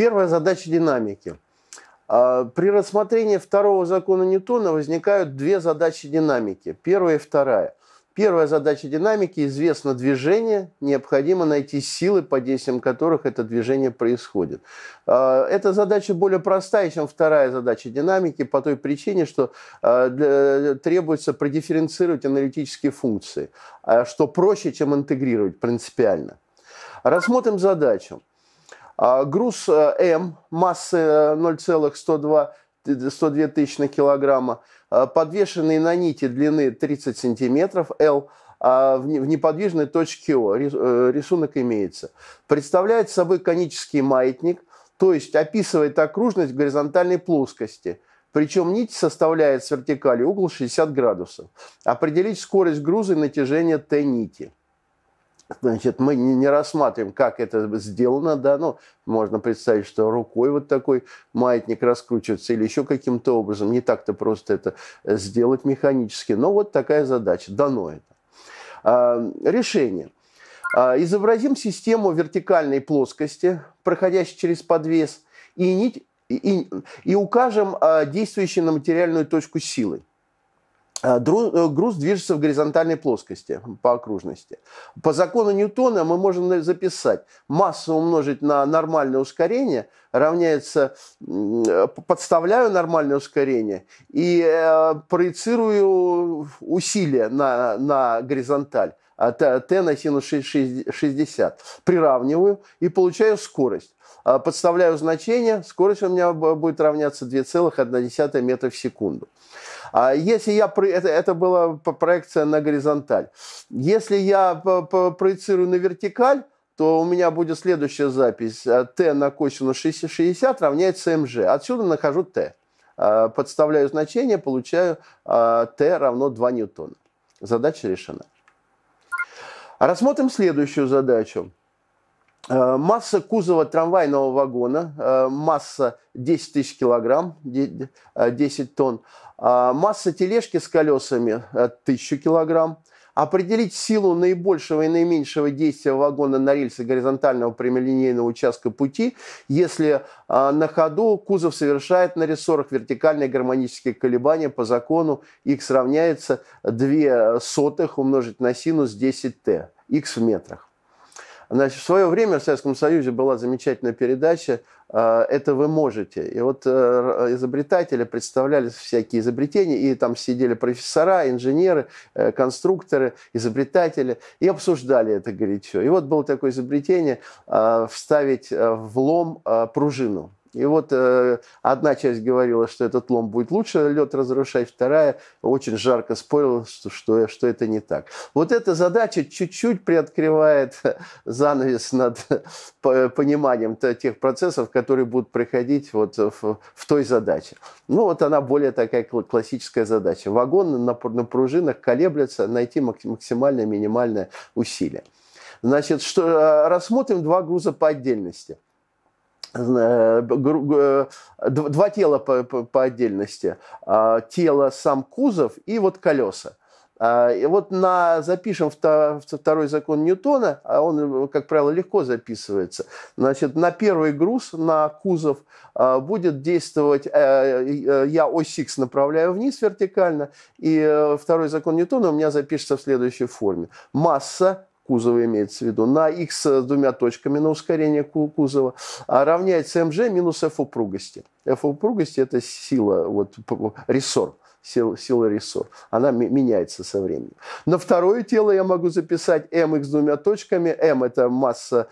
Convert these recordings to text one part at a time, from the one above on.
Первая задача динамики. А, при рассмотрении второго закона Ньютона возникают две задачи динамики. Первая и вторая. Первая задача динамики – известно движение, необходимо найти силы, под действием которых это движение происходит. А, эта задача более простая, чем вторая задача динамики, по той причине, что а, требуется продифференцировать аналитические функции, что проще, чем интегрировать принципиально. Рассмотрим задачу. А груз э, М массы 0,102 102 тысячных килограмма, э, подвешенный на нити длины 30 сантиметров, L, а в неподвижной точке О э, рисунок имеется. Представляет собой конический маятник, то есть описывает окружность в горизонтальной плоскости. Причем нить составляет с вертикали угол 60 градусов. Определить скорость груза и натяжение Т нити – Значит, мы не рассматриваем, как это сделано, да, но ну, можно представить, что рукой вот такой маятник раскручивается или еще каким-то образом. Не так-то просто это э, сделать механически, но вот такая задача, дано это. А, решение. А, изобразим систему вертикальной плоскости, проходящей через подвес, и нить и, и укажем а, действующую на материальную точку силы. Э, э, груз движется в горизонтальной плоскости по окружности. По закону Ньютона мы можем э, записать массу умножить на нормальное ускорение равняется, подставляю нормальное ускорение и проецирую усилие на, на горизонталь t а на синус 60, приравниваю и получаю скорость. Подставляю значение, скорость у меня будет равняться 2,1 метра в секунду. А если я... Это, это была проекция на горизонталь. Если я проецирую на вертикаль, то у меня будет следующая запись. А, Т на косинус 60 равняется МЖ. Отсюда нахожу Т, а, Подставляю значение, получаю а, Т равно 2 ньютона. Задача решена. Рассмотрим следующую задачу. Э, масса кузова трамвайного вагона, э, масса 10 тысяч килограмм, 10 э, тонн. Масса тележки с колесами 1000 килограмм. Определить силу наибольшего и наименьшего действия вагона на рельсы горизонтального прямолинейного участка пути, если на ходу кузов совершает на рессорах вертикальные гармонические колебания по закону x равняется 2 сотых умножить на синус 10t, x в метрах. Значит, в свое время в Советском Союзе была замечательная передача э, «Это вы можете». И вот э, изобретатели представляли всякие изобретения, и там сидели профессора, инженеры, э, конструкторы, изобретатели, и обсуждали это горячо. И вот было такое изобретение – вставить в лом пружину и вот э, одна часть говорила, что этот лом будет лучше лед разрушать, вторая очень жарко спорила, что, что, что это не так. Вот эта задача чуть-чуть приоткрывает занавес над пониманием тех процессов, которые будут проходить вот в, в той задаче. Ну вот она более такая классическая задача. Вагоны на, на пружинах колеблется, найти максимальное минимальное усилие. Значит, что, э, рассмотрим два груза по отдельности – Э, э, два тела по, по, по отдельности. А, тело, сам кузов и вот колеса. А, и вот на, запишем второй закон Ньютона, а он, как правило, легко записывается. Значит, на первый груз, на кузов, а, будет действовать, э, я ось X направляю вниз вертикально, и второй закон Ньютона у меня запишется в следующей форме. Масса кузова имеется в виду, на x с двумя точками на ускорение кузова а равняется mg минус f упругости. f упругости – это сила, вот, рессор сила, сила рессор. Она меняется со временем. На второе тело я могу записать с двумя точками. m – это масса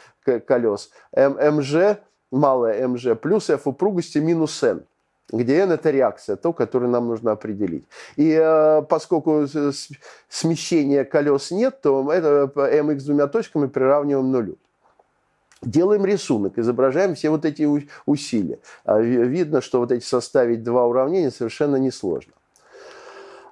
колес. mg, малая mg, плюс f упругости минус n где n – это реакция, то, которую нам нужно определить. И э, поскольку смещения колес нет, то это mx э, двумя точками приравниваем нулю. Делаем рисунок, изображаем все вот эти усилия. А видно, что вот эти составить два уравнения совершенно несложно.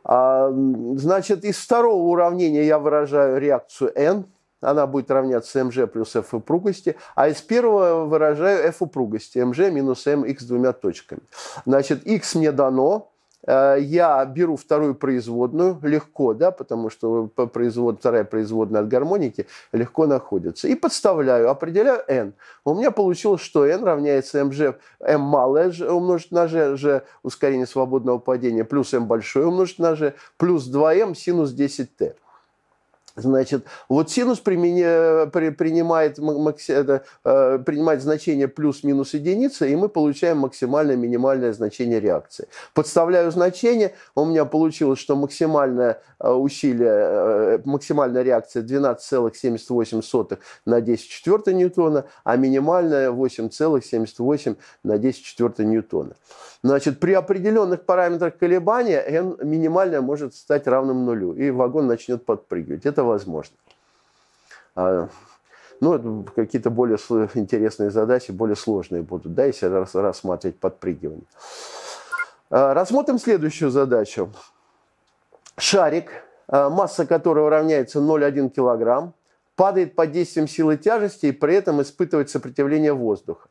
А, значит, из второго уравнения я выражаю реакцию n – она будет равняться mg плюс f упругости, а из первого выражаю f упругости, mg минус mx двумя точками. Значит, x мне дано, э, я беру вторую производную легко, да, потому что производ, вторая производная от гармоники легко находится. И подставляю, определяю n. У меня получилось, что n равняется mg, m малое умножить на g, g ускорение свободного падения, плюс m большое умножить на g, плюс 2m синус 10t. Значит, вот синус применя, при, принимает, макси, это, э, принимает значение плюс-минус единица, и мы получаем максимальное-минимальное значение реакции. Подставляю значение, у меня получилось, что максимальное э, усилие, э, максимальная реакция 12,78 на 10 четвертой ньютона, а минимальная 8,78 на 10 четвертой ньютона. Значит, при определенных параметрах колебания n минимальное может стать равным нулю, и вагон начнет подпрыгивать. Это возможно. А, ну, какие-то более интересные задачи, более сложные будут, да, если рас рассматривать подпрыгивание. А, рассмотрим следующую задачу. Шарик, а, масса которого равняется 0,1 килограмм, падает под действием силы тяжести и при этом испытывает сопротивление воздуха.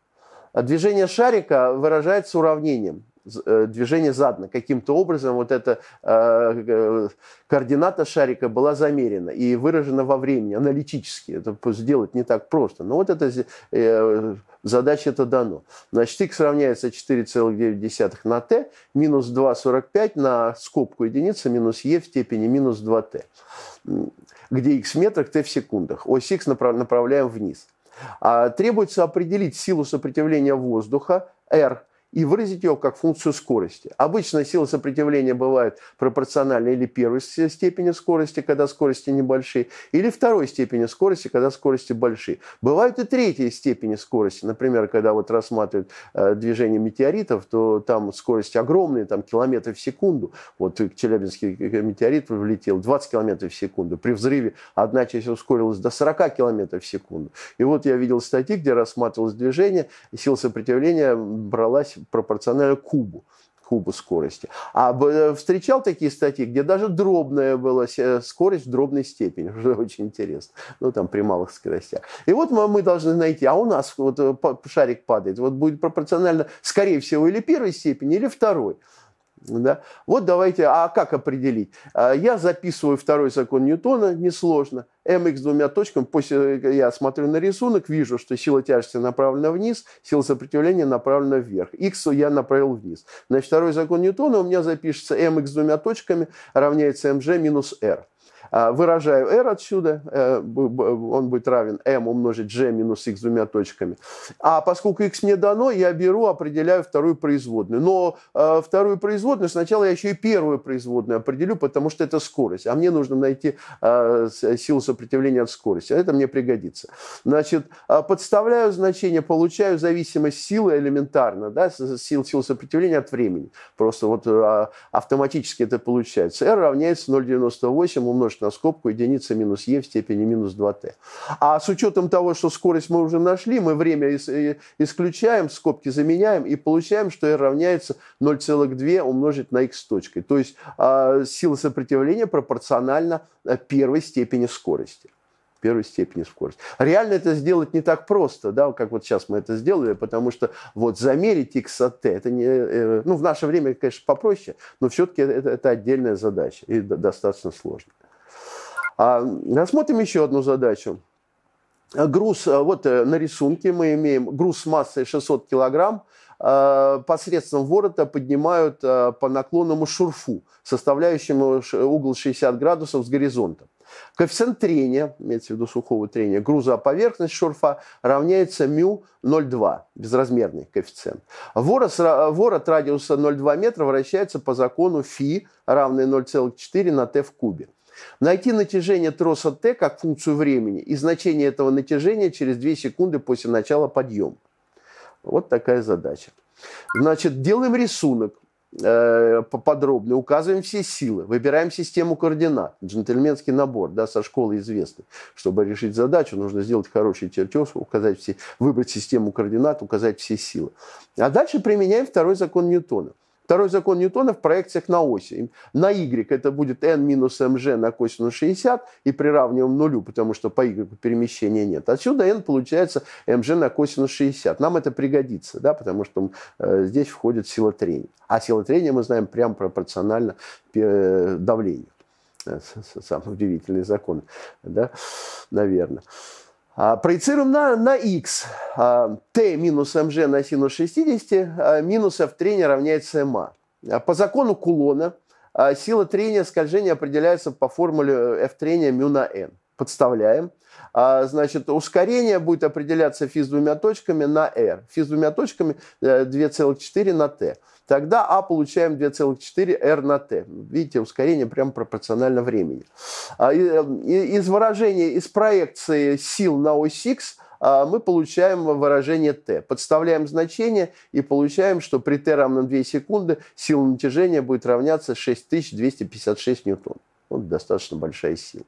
А, движение шарика выражается уравнением Э, движение задно Каким-то образом вот эта э, координата шарика была замерена и выражена во времени, аналитически. Это сделать не так просто. Но вот эта э, задача это дано. Значит, x равняется 4,9 на t, минус 2,45 на скобку единицы, минус e в степени минус 2t, где x в метрах, t в секундах. Ось x направляем вниз. А требуется определить силу сопротивления воздуха, R – и выразить ее как функцию скорости. Обычно сила сопротивления бывает пропорциональна или первой степени скорости, когда скорости небольшие, или второй степени скорости, когда скорости большие. Бывают и третьей степени скорости. Например, когда вот рассматривают э, движение метеоритов, то там скорости огромные, там километры в секунду. Вот Челябинский э, э, метеорит влетел 20 километров в секунду. При взрыве одна часть ускорилась до 40 километров в секунду. И вот я видел статьи, где рассматривалось движение, сила сопротивления бралась пропорционально кубу кубу скорости. А э, встречал такие статьи, где даже дробная была э, скорость в дробной степени. Уже очень интересно. Ну, там при малых скоростях. И вот мы, мы должны найти, а у нас вот э, шарик падает. Вот будет пропорционально, скорее всего, или первой степени, или второй. Да? Вот давайте, а как определить? А, я записываю второй закон Ньютона, несложно. mx двумя точками, после э, я смотрю на рисунок, вижу, что сила тяжести направлена вниз, сила сопротивления направлена вверх. X я направил вниз. Значит, второй закон Ньютона у меня запишется mx двумя точками равняется mg минус r. А, выражаю r отсюда, э, он будет равен m «эм» умножить g минус x двумя точками. А поскольку x мне дано, я беру, определяю вторую производную. Но э, вторую производную сначала я еще и первую производную определю, потому что это скорость. А мне нужно найти э, силу сопротивления от скорости. Это мне пригодится. Значит, подставляю значение, получаю зависимость силы элементарно, да, сил, сил сопротивления от времени. Просто вот а, автоматически это получается. R равняется 0,98 умножить умножить на скобку единица минус е в степени минус 2t. А с учетом того, что скорость мы уже нашли, мы время э, исключаем, скобки заменяем и получаем, что r равняется 0,2 умножить на x точкой. То есть а, сила сопротивления пропорциональна э, первой степени скорости первой степени скорости. Реально это сделать не так просто, да, как вот сейчас мы это сделали, потому что вот замерить x от t, это не, э, ну, в наше время, конечно, попроще, но все-таки это, это отдельная задача и достаточно сложная. А, рассмотрим еще одну задачу. Груз, э, вот э, на рисунке мы имеем груз с массой 600 килограмм, э, посредством ворота поднимают по наклонному шурфу, составляющему угол 60 градусов с горизонтом. Коэффициент трения, имеется в виду сухого трения, груза о поверхность шурфа равняется μ 0,2, безразмерный коэффициент. Ворот, ворот радиуса 0,2 метра вращается по закону φ, равный 0,4 на t в кубе. Найти натяжение троса Т как функцию времени и значение этого натяжения через 2 секунды после начала подъема. Вот такая задача. Значит, делаем рисунок э, подробно, указываем все силы, выбираем систему координат, джентльменский набор, да, со школы известный. Чтобы решить задачу, нужно сделать хороший чертеж, указать все, выбрать систему координат, указать все силы. А дальше применяем второй закон Ньютона – Второй закон Ньютона в проекциях на оси. На y это будет n минус mg на косинус 60 и приравниваем нулю, потому что по y перемещения нет. Отсюда n получается mg на косинус 60. Нам это пригодится, да, потому что э, здесь входит сила трения. А сила трения мы знаем прям пропорционально э, давлению. Э, самый удивительный закон, да, наверное. А, проецируем на, на x. А, t минус mg на синус 60 а, минус f трения равняется ma. По закону Кулона сила трения скольжения определяется по формуле э, f трения μ на n. Подставляем. А, значит, ускорение будет определяться физ двумя точками на r. физ двумя точками 2,4 э, на t. Тогда а получаем 2,4 r на t. Видите, ускорение прямо пропорционально времени. А, э, из выражения, из проекции сил на ось x а, – мы получаем выражение t. Подставляем значение и получаем, что при t равном 2 секунды сила натяжения будет равняться 6256 ньютон. Вот достаточно большая сила.